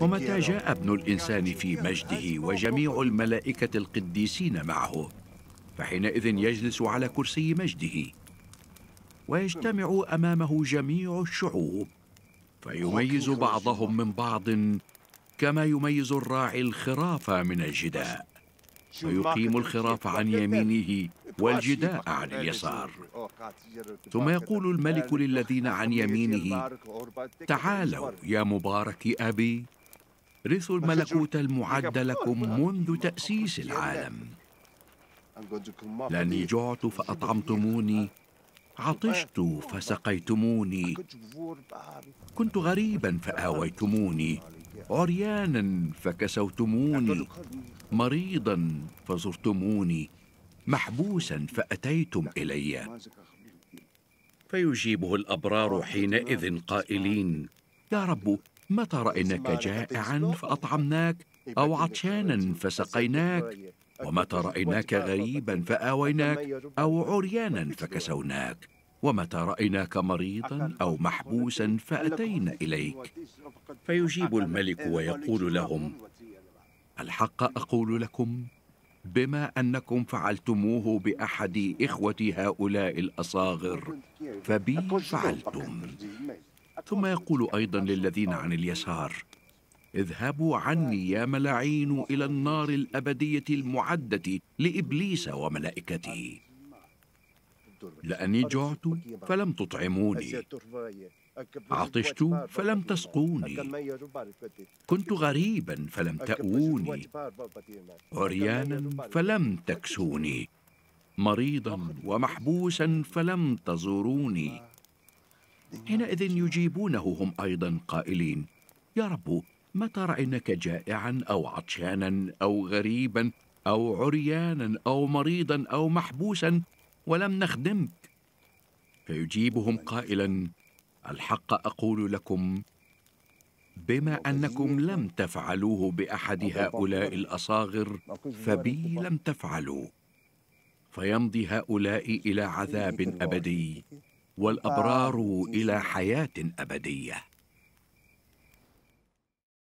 ومتى جاء ابن الإنسان في مجده وجميع الملائكة القديسين معه فحينئذ يجلس على كرسي مجده ويجتمع أمامه جميع الشعوب فيميز بعضهم من بعض كما يميز الراعي الخراف من الجداء ويقيم الخراف عن يمينه والجداء عن اليسار ثم يقول الملك للذين عن يمينه تعالوا يا مبارك أبي رثوا الملكوت المعد لكم منذ تأسيس العالم لاني جعت فأطعمتموني عطشت فسقيتموني كنت غريبا فآويتموني عريانا فكسوتموني مريضا فزرتموني محبوسا فأتيتم إلي فيجيبه الأبرار حينئذ قائلين يا رب متى رأيناك جائعا فأطعمناك أو عطشانا فسقيناك ومتى رأيناك غريبا فآويناك أو عريانا فكسوناك ومتى رأيناك مريضا أو محبوسا فأتينا إليك فيجيب الملك ويقول لهم الحق أقول لكم بما أنكم فعلتموه بأحد إخوتي هؤلاء الأصاغر فبي فعلتم ثم يقول أيضا للذين عن اليسار اذهبوا عني يا ملاعين إلى النار الأبدية المعدة لإبليس وملائكته لأني جعت فلم تطعموني عطشت فلم تسقوني كنت غريبا فلم تأووني عريانا فلم تكسوني مريضا ومحبوسا فلم تزوروني حينئذ يجيبونه هم أيضا قائلين يا رب متى رأيناك جائعا أو عطشانا أو غريبا أو عريانا أو مريضا أو محبوسا ولم نخدمك فيجيبهم قائلا الحق اقول لكم بما انكم لم تفعلوه باحد هؤلاء الاصاغر فبي لم تفعلوا فيمضي هؤلاء الى عذاب ابدي والابرار الى حياه ابديه